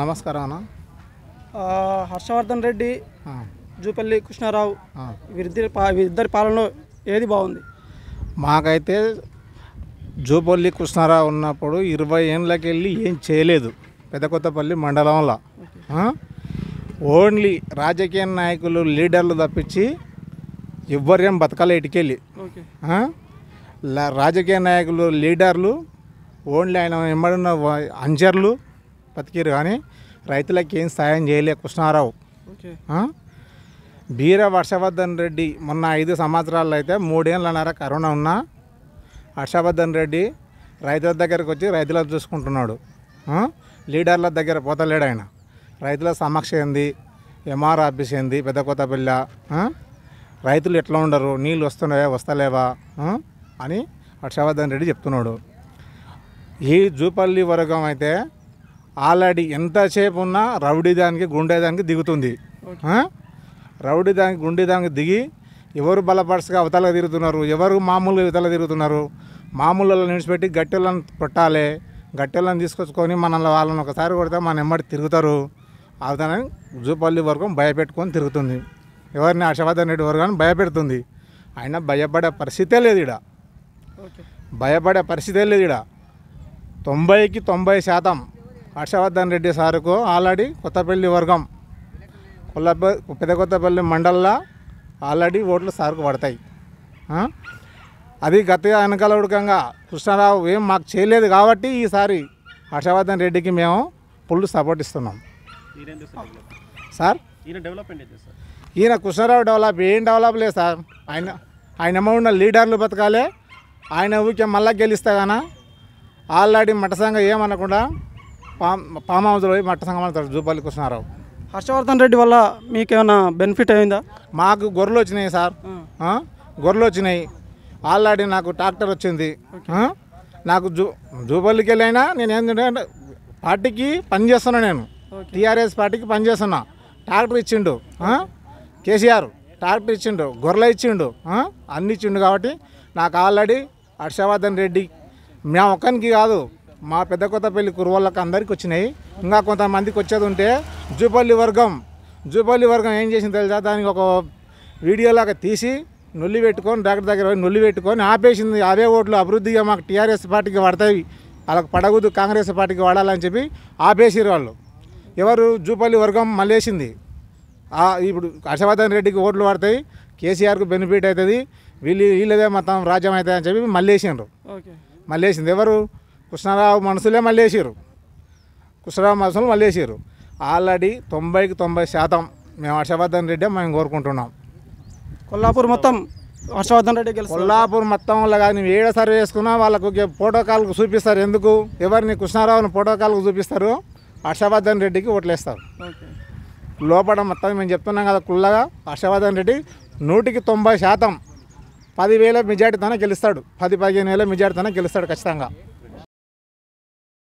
నమస్కారం అన్న హర్షవర్ధన్ రెడ్డి జూపల్లి కృష్ణారావు వీరిద్దరి వీరిద్దరి పాలనలో ఏది బాగుంది మాకైతే జూపల్లి కృష్ణారావు ఉన్నప్పుడు ఇరవై ఏళ్ళకి వెళ్ళి ఏం చేయలేదు పెద్ద కొత్తపల్లి మండలంలో ఓన్లీ రాజకీయ నాయకులు లీడర్లు తప్పించి ఎవ్వరేం బతకాలి ఇటుకెళ్ళి రాజకీయ నాయకులు లీడర్లు ఓన్లీ ఆయన ఎమ్మడున్న అంజర్లు బతికిరు కానీ రైతులకు ఏం సాయం చేయలే కృష్ణారావు బీర హర్షవర్ధన్ రెడ్డి మొన్న ఐదు సంవత్సరాలు అయితే మూడేళ్ళన్నర కరోనా ఉన్నా హర్షవర్ధన్ రెడ్డి రైతుల దగ్గరకు వచ్చి రైతులకు చూసుకుంటున్నాడు లీడర్ల దగ్గర పోతలేడు ఆయన రైతుల సమక్ష ఏంది ఎంఆర్ ఆఫీస్ ఏంది పెద్ద పిల్ల రైతులు ఎట్లా ఉండరు నీళ్ళు వస్తున్నాయా వస్తలేవా అని హర్షవర్ధన్ రెడ్డి చెప్తున్నాడు ఈ జూపల్లి వర్గం అయితే ఆల్రెడీ ఎంతసేపు ఉన్నా రౌడీ దానికి గుండె దానికి దిగుతుంది రౌడీ దానికి గుండె దానికి దిగి ఎవరు బలపరచగా అవతల తిరుగుతున్నారు ఎవరు మామూలుగా ఇవతల తిరుగుతున్నారు మామూలు నిలిచిపెట్టి గట్టెలను కొట్టాలి గట్టెలను తీసుకొచ్చుకొని మనల్ని వాళ్ళని ఒకసారి కొడితే మన ఎమ్మటి తిరుగుతారు అవతల జూపల్లి వరకు భయపెట్టుకొని తిరుగుతుంది ఎవరిని హర్షవర్ధన్ రెడ్డి వర్గాన్ని భయపెడుతుంది అయినా భయపడే పరిస్థితే లేదు ఇడ భయపడే పరిస్థితే లేదు ఇడ తొంభైకి తొంభై శాతం హర్షవర్ధన్ రెడ్డి సారుకు ఆల్రెడీ కొత్తపల్లి వర్గం కొల్లప పెద్ద కొత్తపల్లి మండల్లో ఆల్రెడీ ఓట్లు సార్కు పడతాయి అది గత వెనకాల ఉడకంగా కృష్ణారావు ఏం మాకు చేయలేదు కాబట్టి ఈసారి హర్షవర్ధన్ రెడ్డికి మేము ఫుల్ సపోర్ట్ ఇస్తున్నాం సార్ ఈయన కృష్ణారావు డెవలప్ ఏం డెవలప్ లేదు సార్ ఆయన ఆయన ఉన్న లీడర్లు బతకాలే ఆయన ఊరికే మళ్ళా కానీ ఆల్రెడీ మటసంగా ఏమనకుండా పామ్ పామ్ పోయి మట్ట సంఘం అవుతాడు జూపల్లి కృష్ణారావు హర్షవర్ధన్ రెడ్డి వల్ల మీకు ఏమైనా బెనిఫిట్ అయిందా మాకు గొర్రెలు వచ్చినాయి సార్ గొర్రెలు వచ్చినాయి ఆల్రెడీ నాకు ట్రాక్టర్ వచ్చింది నాకు జూ జూపల్లికి వెళ్ళైనా నేను ఏంటంటే పార్టీకి పనిచేస్తున్నా నేను టీఆర్ఎస్ పార్టీకి పనిచేస్తున్నా ట్రాక్టర్ ఇచ్చిండు కేసీఆర్ ట్రాక్టర్ ఇచ్చిండు గొర్రెలు ఇచ్చిండు అన్ని ఇచ్చిండు కాబట్టి నాకు ఆల్రెడీ హర్షవర్ధన్ రెడ్డి మేము ఒక్కరికి కాదు మా పెద్ద కొత్తపల్లి కురువాళ్ళకి అందరికీ వచ్చినాయి ఇంకా కొంతమందికి వచ్చేది ఉంటే జూపల్లి వర్గం జూపల్లి వర్గం ఏం చేసింది తెలుసా దానికి ఒక వీడియోలాగా తీసి నొల్లి పెట్టుకొని డాక్టర్ దగ్గర నొల్లి పెట్టుకొని ఆపేసింది అవే ఓట్లు అభివృద్ధిగా మాకు టీఆర్ఎస్ పార్టీకి పడతాయి వాళ్ళకి పడగూదు కాంగ్రెస్ పార్టీకి వాడాలని చెప్పి ఆపేసారు వాళ్ళు ఎవరు జూపల్లి వర్గం మళ్ళేసింది ఇప్పుడు హర్షవర్ధన్ రెడ్డికి ఓట్లు పడతాయి కేసీఆర్కు బెనిఫిట్ అవుతుంది వీళ్ళు వీళ్ళదే మొత్తం రాజ్యం అవుతుంది అని చెప్పి మళ్ళీ మళ్ళేసింది ఎవరు కృష్ణారావు మనసులే మళ్ళీ వేసారు కృష్ణారావు మనసులు మళ్ళీ వేసారు ఆల్రెడీ తొంభైకి తొంభై శాతం మేము హర్షవర్ధన్ రెడ్డి మేము కోరుకుంటున్నాం కొల్లాపూర్ మొత్తం హర్షవర్ధన్ రెడ్డి కొల్లాపూర్ లాగా కానీ ఏడ సర్వే చేసుకున్నా వాళ్ళకు ప్రోటోకాల్కు చూపిస్తారు ఎందుకు ఎవరిని కృష్ణారావుని ఫోటోకాల్కు చూపిస్తారు హర్షవర్ధన్ రెడ్డికి ఓట్లేస్తారు లోపల మొత్తం మేము చెప్తున్నాం కదా కుల్లగా హర్షవర్ధన్ రెడ్డి నూటికి తొంభై శాతం పదివేల మెజార్టీతోనే గెలుస్తాడు పది పదిహేను వేల మెజార్టీతోనే గెలుస్తాడు ఖచ్చితంగా